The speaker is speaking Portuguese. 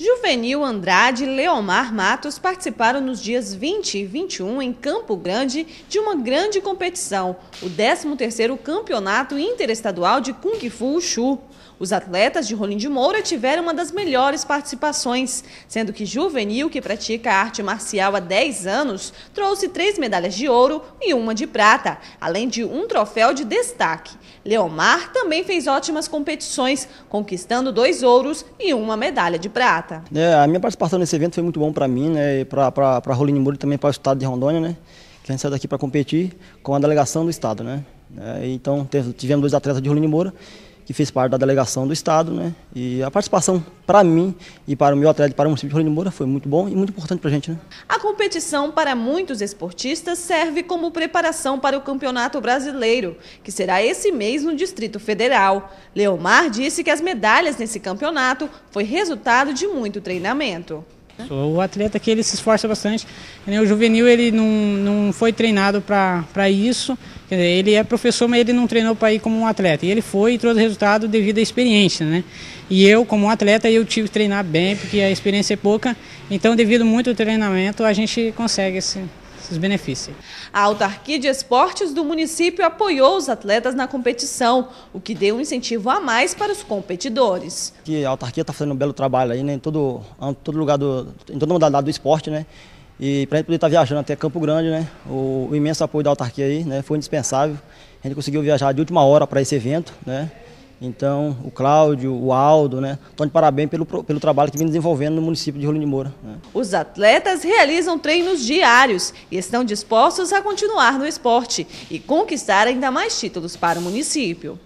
Juvenil Andrade e Leomar Matos participaram nos dias 20 e 21 em Campo Grande de uma grande competição, o 13º Campeonato Interestadual de Kung Fu Wushu. Os atletas de Rolim de Moura tiveram uma das melhores participações, sendo que Juvenil, que pratica a arte marcial há 10 anos, trouxe três medalhas de ouro e uma de prata, além de um troféu de destaque. Leomar também fez ótimas competições, conquistando dois ouros e uma medalha de prata. É, a minha participação nesse evento foi muito bom para mim, né, e para a Rolim Muro e também para o estado de Rondônia, né, que a gente saiu daqui para competir com a delegação do estado. Né, é, então tivemos dois atletas de Rolini Moura que fez parte da delegação do Estado. Né? E a participação, para mim e para o meu atleta, para o município de de Moura, foi muito bom e muito importante para a gente. Né? A competição para muitos esportistas serve como preparação para o Campeonato Brasileiro, que será esse mês no Distrito Federal. Leomar disse que as medalhas nesse campeonato foi resultado de muito treinamento. Né? Sou o atleta que ele se esforça bastante. O juvenil ele não, não foi treinado para isso. ele é professor, mas ele não treinou para ir como um atleta. E ele foi e trouxe resultado devido à experiência, né? E eu, como atleta, eu tive que treinar bem, porque a experiência é pouca. Então, devido muito ao treinamento, a gente consegue esse, assim, os A Autarquia de Esportes do município apoiou os atletas na competição, o que deu um incentivo a mais para os competidores. Que a Autarquia está fazendo um belo trabalho aí, né, em todo, todo lugar, do, em toda modalidade do esporte, né? E para a gente poder estar tá viajando até Campo Grande, né, o, o imenso apoio da autarquia aí né, foi indispensável. A gente conseguiu viajar de última hora para esse evento, né, então, o Cláudio, o Aldo, né? Estão de parabéns pelo, pelo trabalho que vem desenvolvendo no município de Rolim de Moura. Né. Os atletas realizam treinos diários e estão dispostos a continuar no esporte e conquistar ainda mais títulos para o município.